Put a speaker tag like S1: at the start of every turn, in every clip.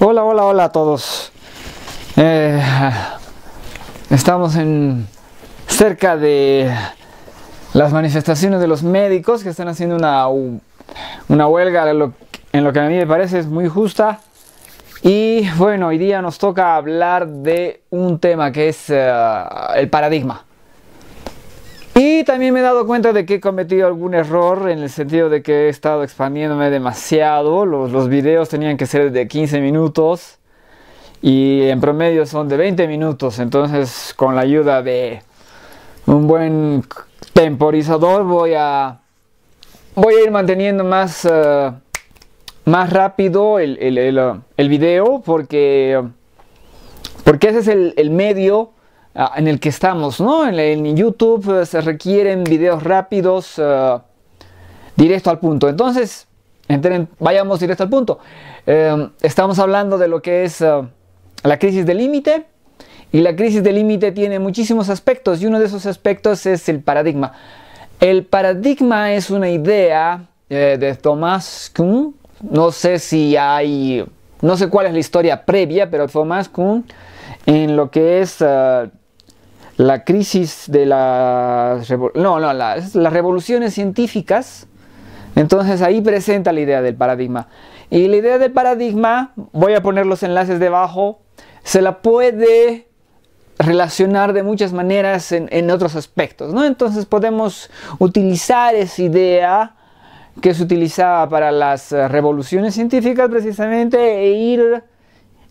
S1: Hola, hola, hola a todos. Eh, estamos en cerca de las manifestaciones de los médicos que están haciendo una, huelga en lo, que a mí me parece es muy justa. Y bueno, hoy día nos toca hablar de un tema que es eh, el paradigma. Y también me he dado cuenta de que he cometido algún error en el sentido de que he estado expandiéndome demasiado. Los, videos tenían que ser de 15 minutos y en promedio son de 20 minutos. Entonces con la ayuda de un buen temporizador voy a, voy a ir manteniendo más, eh, más rápido el, el, video porque, porque ese es el medio Ah, en el que estamos, ¿no? En, YouTube eh, se requieren videos rápidos, eh, directo al punto. Entonces, vayamos directo al punto. Em, estamos hablando de lo que es eh, la crisis del límite. Y la crisis del límite tiene muchísimos aspectos y uno de esos aspectos es el paradigma. El paradigma es una idea de Thomas Kuhn. No sé si hay, no sé cuál es la historia previa, pero Thomas Kuhn en lo que es la crisis de las... las, revoluciones científicas. Entonces ahí presenta la idea del paradigma. Y la idea del paradigma, voy a poner los enlaces debajo, se la puede relacionar de muchas maneras en, en otros aspectos. ¿no? Entonces podemos utilizar esa idea que se utilizaba para las revoluciones científicas precisamente e ir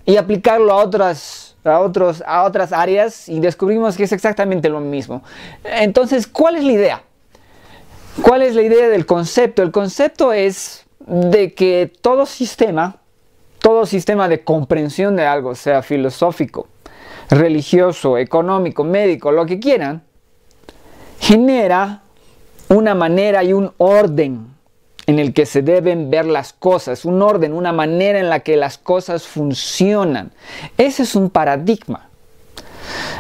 S1: y aplicarlo a otras a, otros, a otras áreas y descubrimos que es exactamente lo mismo. Entonces, ¿cuál es la idea? ¿Cuál es la idea del concepto? El concepto es de que todo sistema, todo sistema de comprensión de algo, sea filosófico, religioso, económico, médico, lo que quieran, genera una manera y un orden en el que se deben ver las cosas, un orden, una manera en la que las cosas funcionan. Ese es un paradigma.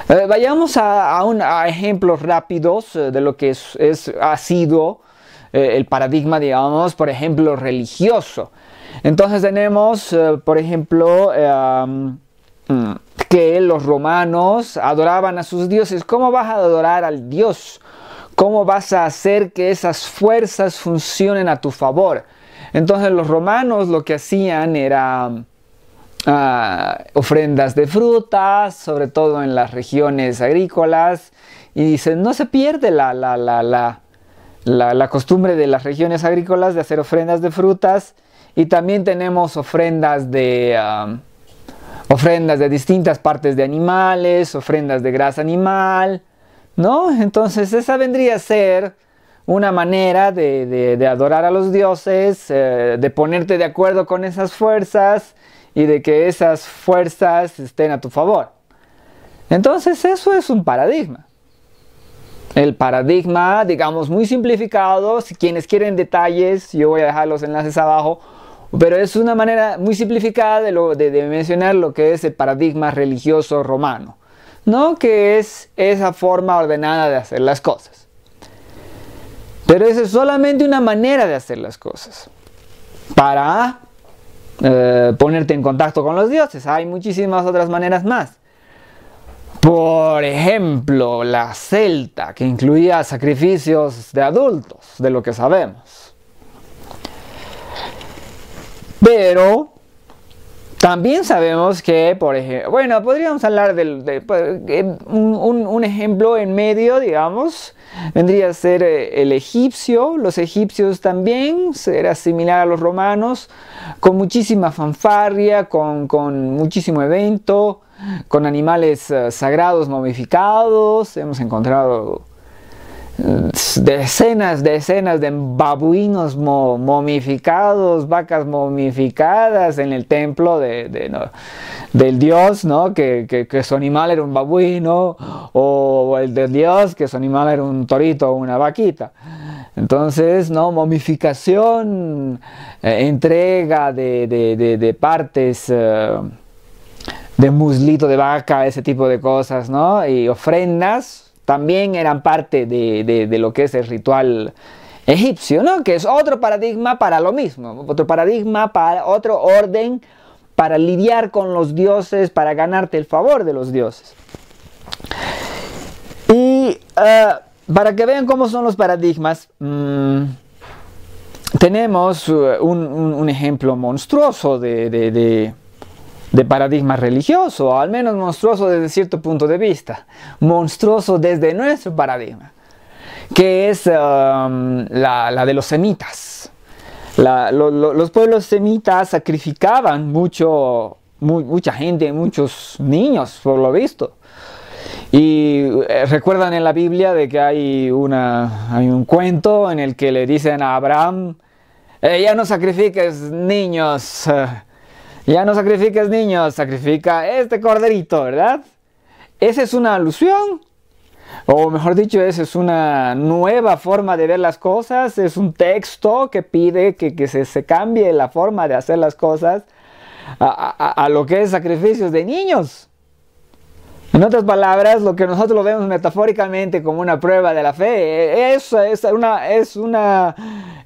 S1: Eh, vayamos a, un, ejemplos rápidos eh, de lo que es, ha sido eh, el paradigma, digamos, por ejemplo, religioso. Entonces tenemos, por ejemplo, em, mm, que los romanos adoraban a sus dioses. ¿Cómo vas a adorar al dios? ¿Cómo vas a hacer que esas fuerzas funcionen a tu favor? Entonces los romanos lo que hacían era ah, ofrendas de frutas, sobre todo en las regiones agrícolas, y dicen, no se pierde la, costumbre de las regiones agrícolas de hacer ofrendas de frutas, y también tenemos ofrendas de... Ah, ofrendas de distintas partes de animales, ofrendas de grasa animal, ¿no? Entonces esa vendría a ser una manera de, adorar a los dioses, eh, de ponerte de acuerdo con esas fuerzas y de que esas fuerzas estén a tu favor. Entonces eso es un paradigma. El paradigma, digamos, muy simplificado, si quienes quieren detalles, yo voy a dejar los enlaces abajo, pero es una manera muy simplificada de mencionar lo que es el paradigma religioso romano. ¿no? Que es esa forma ordenada de hacer las cosas. Pero esa es solamente una manera de hacer las cosas. Para eh, ponerte en contacto con los dioses. Hay muchísimas otras maneras más. Por ejemplo, la celta, que incluía sacrificios de adultos, de lo que sabemos. Pero también sabemos que, por ejemplo, bueno, podríamos hablar de, pues, eh, un, ejemplo en medio, digamos, vendría a ser eh, el egipcio, los egipcios también, será similar a los romanos, con muchísima fanfarria, con, con muchísimo evento, con animales eh, sagrados momificados, hemos encontrado decenas, decenas de babuinos momificados, vacas momificadas en el templo de, del dios, ¿no? Que, su animal era un babuino, o el del dios que su animal era un torito o una vaquita. Entonces, ¿no? Momificación, eh, entrega de, partes... Eh, de muslito de vaca, ese tipo de cosas, Y ofrendas también eran parte de, lo que es el ritual egipcio, ¿no? Que es otro paradigma para lo mismo, otro paradigma para otro orden para lidiar con los dioses, para ganarte el favor de los dioses. Y eh, para que vean cómo son los paradigmas, mm, tenemos eh, un, ejemplo monstruoso de de paradigma religioso, al menos monstruoso desde cierto punto de vista, monstruoso desde nuestro paradigma, que es um, la, de los semitas. los pueblos semitas sacrificaban mucho, mucha gente, muchos niños, por lo visto. Y eh, recuerdan en la Biblia de que hay, una, un cuento en el que le dicen a Abraham, eh, ya no sacrifiques niños. Eh, ya no sacrifiques niños, sacrifica este corderito, ¿verdad? Esa es una alusión, o mejor dicho, esa es una nueva forma de ver las cosas, es un texto que pide que, se, cambie la forma de hacer las cosas a, lo que es sacrificios de niños. En otras palabras, lo que nosotros lo vemos metafóricamente como una prueba de la fe, e, es, es, una, es, una,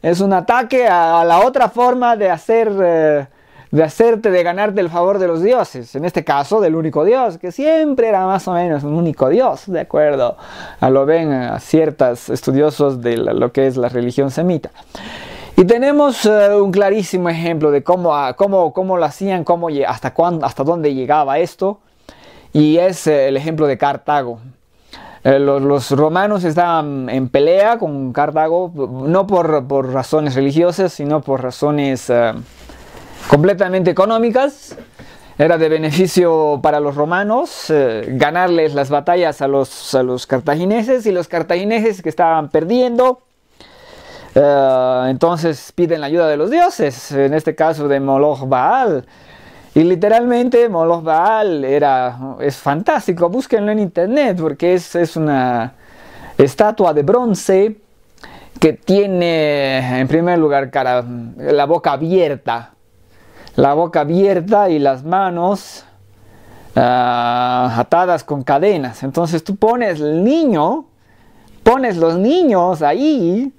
S1: es un ataque a, la otra forma de hacer eh, de hacerte, de ganarte el favor de los dioses, en este caso del único Dios, que siempre era más o menos un único Dios, de acuerdo a lo ven a ciertos estudiosos de lo que es la religión semita. Y tenemos eh, un clarísimo ejemplo de cómo, ah, cómo, cómo lo hacían, hasta, cuándo, hasta dónde llegaba esto, y es eh, el ejemplo de Cartago. Eh, los, romanos estaban en pelea con Cartago, no por, razones religiosas, sino por razones completamente económicas. Era de beneficio para los romanos eh, ganarles las batallas a los, los cartagineses y los cartagineses que estaban perdiendo. Eh, entonces piden la ayuda de los dioses, en este caso de Moloch Baal. Y literalmente Moloch Baal era, es fantástico, búsquenlo en internet porque es, una estatua de bronce que tiene en primer lugar la boca abierta la boca abierta y las manos ah, atadas con cadenas. Entonces tú pones el niño, pones los niños ahí,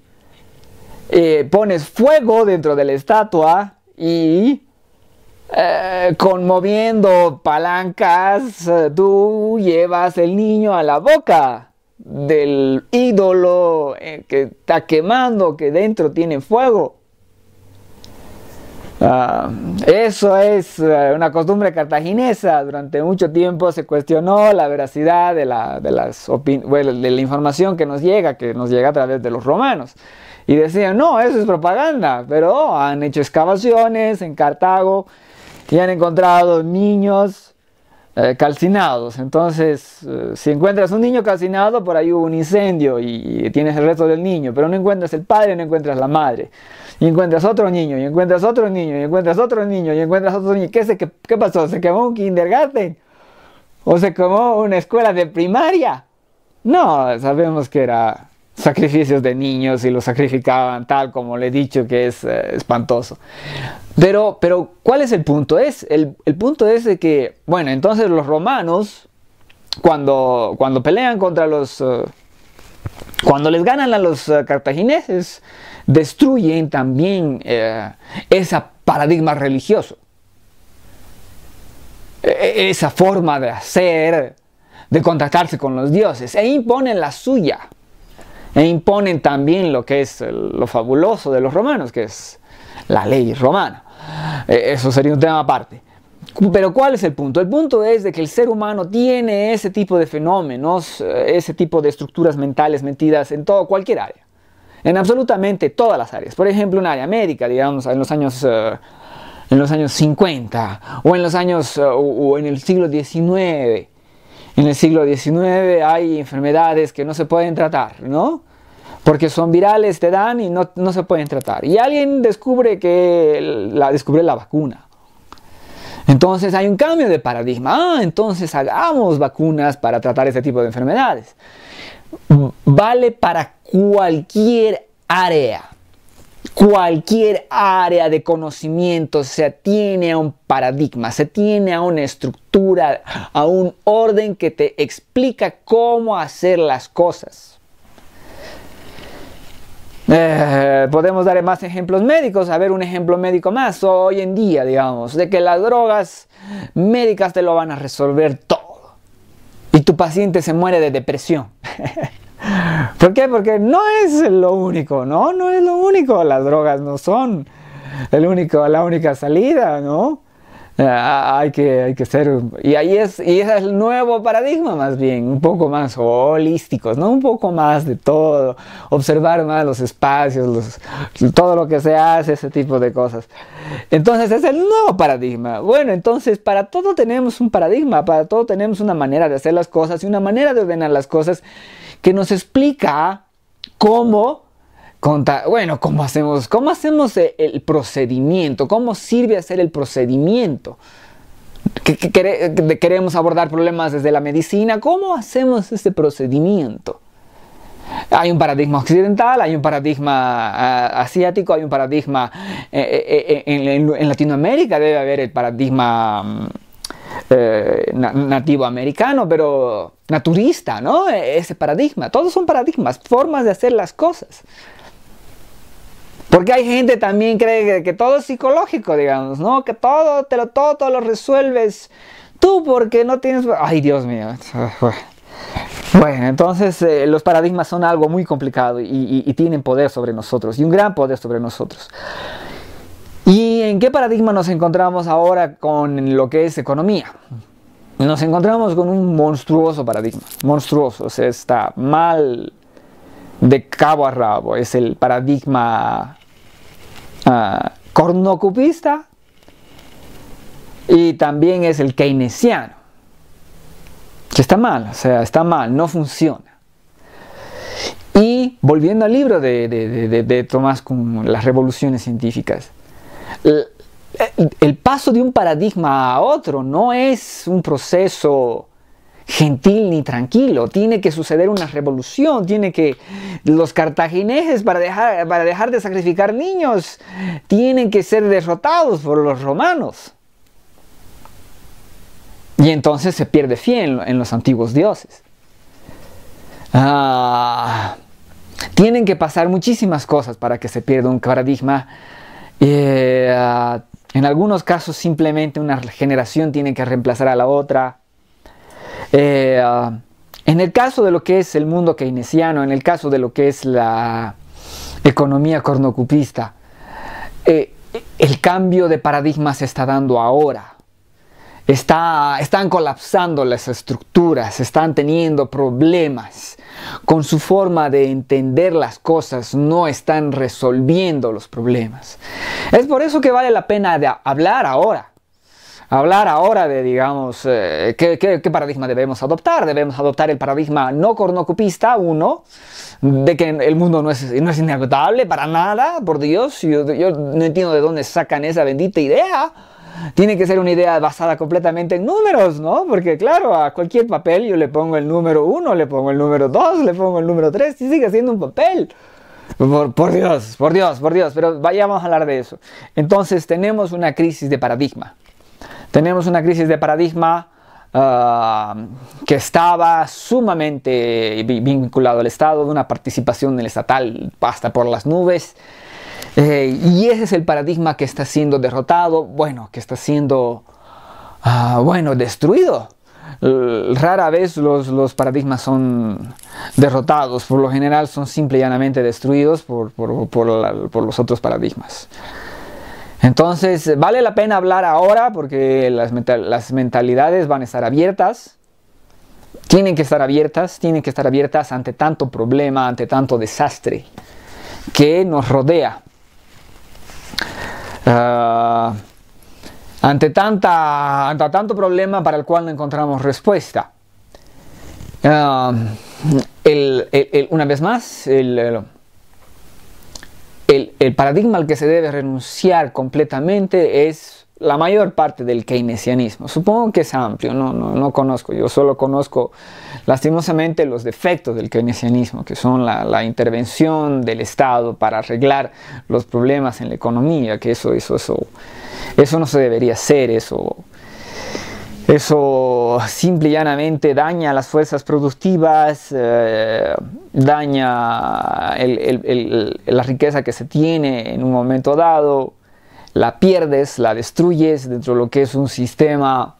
S1: eh, pones fuego dentro de la estatua y eh, conmoviendo palancas, eh, tú llevas el niño a la boca del ídolo que está quemando, que dentro tiene fuego. Ah, eso es eh, una costumbre cartaginesa. Durante mucho tiempo se cuestionó la veracidad de la, de, las bueno, de la información que nos llega, que nos llega a través de los romanos. Y decían, no, eso es propaganda. Pero han hecho excavaciones en Cartago y han encontrado niños eh, calcinados. Entonces, eh, si encuentras un niño calcinado, por ahí hubo un incendio y, tienes el resto del niño, pero no encuentras el padre, no encuentras la madre. Y encuentras otro niño, y encuentras otro niño, y encuentras otro niño, y encuentras otro niño. ¿Qué, se, qué, qué pasó? ¿Se quemó un kindergarten? ¿O se quemó una escuela de primaria? No, sabemos que era sacrificios de niños y los sacrificaban tal como le he dicho que es eh, espantoso. Pero, pero, ¿cuál es el punto? Es, el, punto es de que, bueno, entonces los romanos, cuando, cuando pelean contra los... Eh, cuando les ganan a los eh, cartagineses, destruyen también ese paradigma religioso. E, e, esa forma de hacer, de contactarse con los dioses, e imponen la suya e imponen también lo que es lo fabuloso de los romanos, que es la ley romana. E, eso sería un tema aparte. Pero ¿cuál es el punto? El punto es de que el ser humano tiene ese tipo de fenómenos, eh, ese tipo de estructuras mentales metidas en todo, cualquier área. En absolutamente todas las áreas. Por ejemplo, un área médica, digamos, en los años, eh, en los años 50 o en los años o eh, en el siglo XIX en el siglo XIX hay enfermedades que no se pueden tratar, ¿no? Porque son virales, te dan y no, no se pueden tratar. Y alguien descubre que la, descubre la vacuna. Entonces hay un cambio de paradigma. Ah, entonces hagamos vacunas para tratar este tipo de enfermedades. Vale para cualquier área. Cualquier área de conocimiento se tiene a un paradigma, se tiene a una estructura a un orden que te explica cómo hacer las cosas. Eh, podemos dar más ejemplos médicos, a ver un ejemplo médico más hoy en día, digamos, de que las drogas médicas te lo van a resolver todo. Y tu paciente se muere de depresión. ¿Por qué? Porque no es lo único, ¿no? No es lo único. Las drogas no son el único, la única salida, ¿no? Eh, hay, que, hay que ser, y ahí es, y es el nuevo paradigma más bien, un poco más holísticos, ¿no? Un poco más de todo, observar más los espacios, todo lo que se hace, ese tipo de cosas. Entonces es el nuevo paradigma. Bueno, entonces para todo tenemos un paradigma, para todo tenemos una manera de hacer las cosas y una manera de ordenar las cosas que nos explica cómo bueno, ¿cómo hacemos, cómo hacemos e-, el, procedimiento? ¿Cómo sirve hacer el procedimiento? queremos abordar problemas desde la medicina. ¿Cómo hacemos ese procedimiento? Hay un paradigma occidental, hay un paradigma ah, asiático, hay un paradigma eh, eh, eh, en, Latinoamérica, debe haber el paradigma mm, eh, nativo americano, pero naturista, ¿no? E-, ese paradigma. Todos son paradigmas, formas de hacer las cosas. Porque hay gente también cree que, todo es psicológico, digamos, ¿no? Que todo, te lo, todo, lo resuelves tú porque no tienes... Ay, Dios mío. Bueno, entonces eh, los paradigmas son algo muy complicado y, y, tienen poder sobre nosotros, y un gran poder sobre nosotros. ¿Y en qué paradigma nos encontramos ahora con lo que es economía? Nos encontramos con un monstruoso paradigma, monstruoso, o sea, está mal de cabo a rabo, es el paradigma Ah, cornocupista y también es el keynesiano. que Está mal, o sea, está mal, no funciona. Y volviendo al libro de, Tomás con las revoluciones científicas, eh, el paso de un paradigma a otro no es un proceso gentil ni tranquilo. Tiene que suceder una revolución, tiene que los cartagineses para dejar, para dejar de sacrificar niños, tienen que ser derrotados por los romanos. Y entonces se pierde fe en, los antiguos dioses. Ah, tienen que pasar muchísimas cosas para que se pierda un paradigma. Eh, ah, en algunos casos simplemente una generación tiene que reemplazar a la otra. Eh, ah, en el caso de lo que es el mundo keynesiano, en el caso de lo que es la economía cornocupista, eh, el cambio de paradigma se está dando ahora. están colapsando las estructuras, están teniendo problemas con su forma de entender las cosas, no están resolviendo los problemas. Es por eso que vale la pena hablar ahora hablar ahora de, digamos, eh, ¿qué, paradigma debemos adoptar. Debemos adoptar el paradigma no cornocupista, uno, de que el mundo no es, no es inagotable para nada, por Dios. Yo, yo no entiendo de dónde sacan esa bendita idea. Tiene que ser una idea basada completamente en números, ¿no? Porque claro, a cualquier papel yo le pongo el número uno, le pongo el número dos, le pongo el número tres, y sigue siendo un papel. Por, por, Dios, por Dios, por Dios, pero vayamos a hablar de eso. Entonces tenemos una crisis de paradigma. Tenemos una crisis de paradigma ah, que estaba sumamente vinculado al Estado, de una participación del estatal hasta por las nubes. Eh, y ese es el paradigma que está siendo derrotado, bueno, que está siendo, ah, bueno, destruido. rara vez los, paradigmas son derrotados, por lo general son simple y llanamente destruidos por los otros paradigmas. Entonces, vale la pena hablar ahora porque las, mentalidades van a estar abiertas, tienen que estar abiertas, tienen que estar abiertas ante tanto problema, ante tanto desastre que nos rodea. Ah, ante, tanta, tanto problema para el cual no encontramos respuesta. Ah, una vez más, el el, paradigma al que se debe renunciar completamente es la mayor parte del keynesianismo. Supongo que es amplio, no, no, conozco, yo solo conozco lastimosamente los defectos del keynesianismo, que son la, intervención del Estado para arreglar los problemas en la economía, que eso, eso, eso no se debería hacer, eso eso simple y llanamente daña las fuerzas productivas, eh, daña la riqueza que se tiene en un momento dado, la pierdes, la destruyes dentro de lo que es un sistema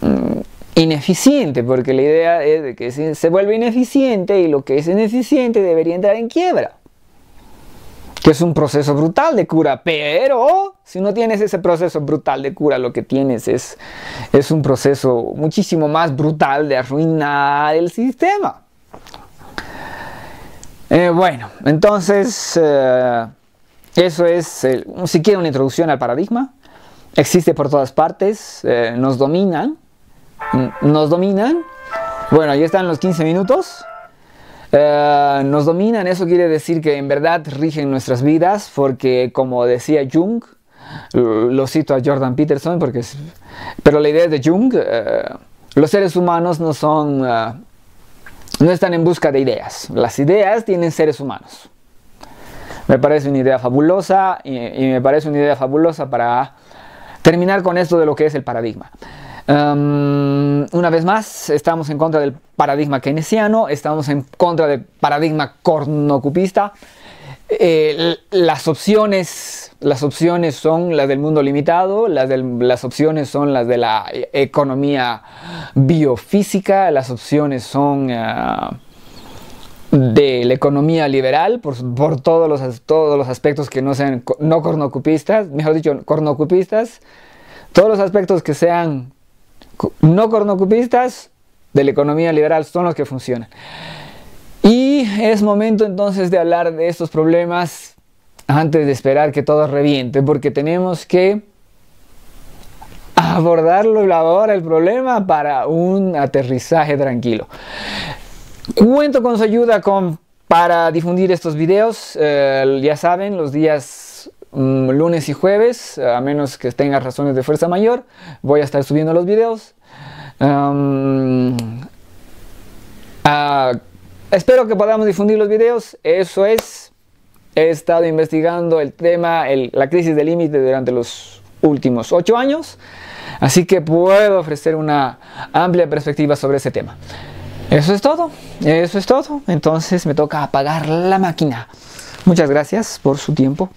S1: mm, ineficiente, porque la idea es que se vuelve ineficiente y lo que es ineficiente debería entrar en quiebra que es un proceso brutal de cura, pero si no tienes ese proceso brutal de cura, lo que tienes es, es un proceso muchísimo más brutal de arruinar el sistema. Eh, bueno, entonces, eh, eso es, eh, si quieren una introducción al paradigma, existe por todas partes, nos dominan, mm, nos dominan. Bueno, ya están los 15 minutos. Eh, nos dominan, eso quiere decir que en verdad rigen nuestras vidas, porque como decía Jung, eh, lo cito a Jordan Peterson, porque pero la idea de Jung, eh, los seres humanos no son, no están en busca de ideas, las ideas tienen seres humanos. Me parece una idea fabulosa y me parece una idea fabulosa para terminar con esto de lo que es el paradigma. Em, una vez más, estamos en contra del paradigma keynesiano, estamos en contra del paradigma cornocupista. Eh, las opciones las opciones son las del mundo limitado las, las opciones son las de la e, economía biofísica las opciones son eh, de la economía liberal por, todos, los, todos los aspectos que no sean no cornocupistas mejor dicho cornocupistas todos los aspectos que sean no cornocupistas de la economía liberal son los que funcionan. Y es momento entonces de hablar de estos problemas antes de esperar que todo reviente, porque tenemos que abordarlo ahora el problema para un aterrizaje tranquilo. Cuento con su ayuda para difundir estos videos, eh, ya saben, los días Mm, lunes y jueves, a menos que tenga razones de fuerza mayor, voy a estar subiendo los videos. Ah, espero que podamos difundir los videos, eso es. He estado investigando el tema, la crisis del límite durante los últimos ocho años, así que puedo ofrecer una amplia perspectiva sobre ese tema. Eso es todo, eso es todo. Entonces me toca apagar la máquina. Muchas gracias por su tiempo.